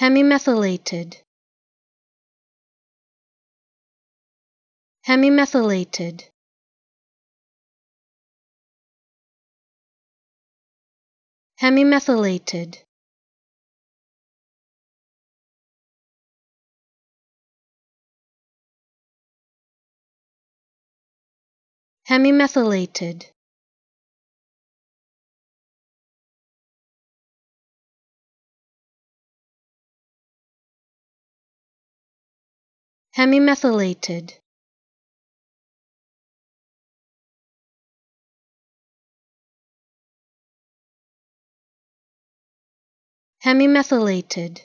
hemimethylated hemimethylated hemimethylated hemimethylated hemimethylated hemimethylated